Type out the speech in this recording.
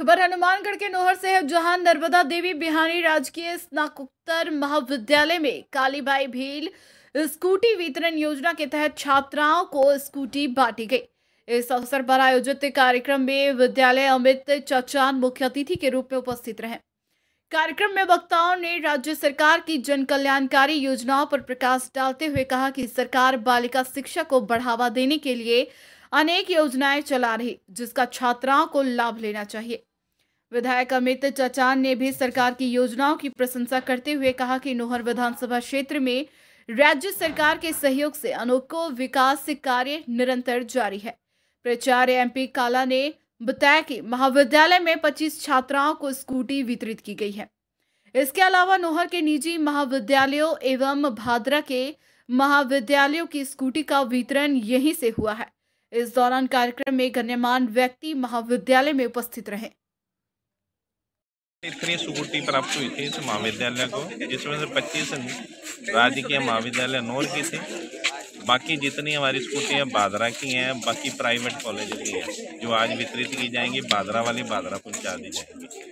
खबर हनुमानगढ़ के नोहर से है जहां नर्मदा देवी बिहारी राजकीय स्नाकोत्तर महाविद्यालय में कालीबाई भील स्कूटी वितरण योजना के तहत छात्राओं को स्कूटी बांटी गई इस अवसर पर आयोजित कार्यक्रम में विद्यालय अमित चचान मुख्य अतिथि के रूप में उपस्थित रहे कार्यक्रम में वक्ताओं ने राज्य सरकार की जन कल्याणकारी योजनाओं पर प्रकाश डालते हुए कहा कि सरकार बालिका शिक्षा को बढ़ावा देने के लिए अनेक योजनाएं चला रही जिसका छात्राओं को लाभ लेना चाहिए विधायक अमित चचान ने भी सरकार की योजनाओं की प्रशंसा करते हुए कहा कि नोहर विधानसभा क्षेत्र में राज्य सरकार के सहयोग से अनोखों विकास कार्य निरंतर जारी है प्राचार्य एमपी काला ने बताया कि महाविद्यालय में 25 छात्राओं को स्कूटी वितरित की गई है इसके अलावा नोहर के निजी महाविद्यालयों एवं भादरा के महाविद्यालयों की स्कूटी का वितरण यहीं से हुआ है इस दौरान कार्यक्रम में गण्यमान व्यक्ति महाविद्यालय में उपस्थित रहे इतनी स्कूटी प्राप्त हुई थी इस महाविद्यालय को जिसमें से 25 राजकीय महाविद्यालय नोर की थी बाकी जितनी हमारी स्कूटियाँ बादरा की हैं बाकी प्राइवेट कॉलेज की हैं जो आज वितरित की जाएंगी बादरा वाली बादरा पहुंचा दी जाएंगी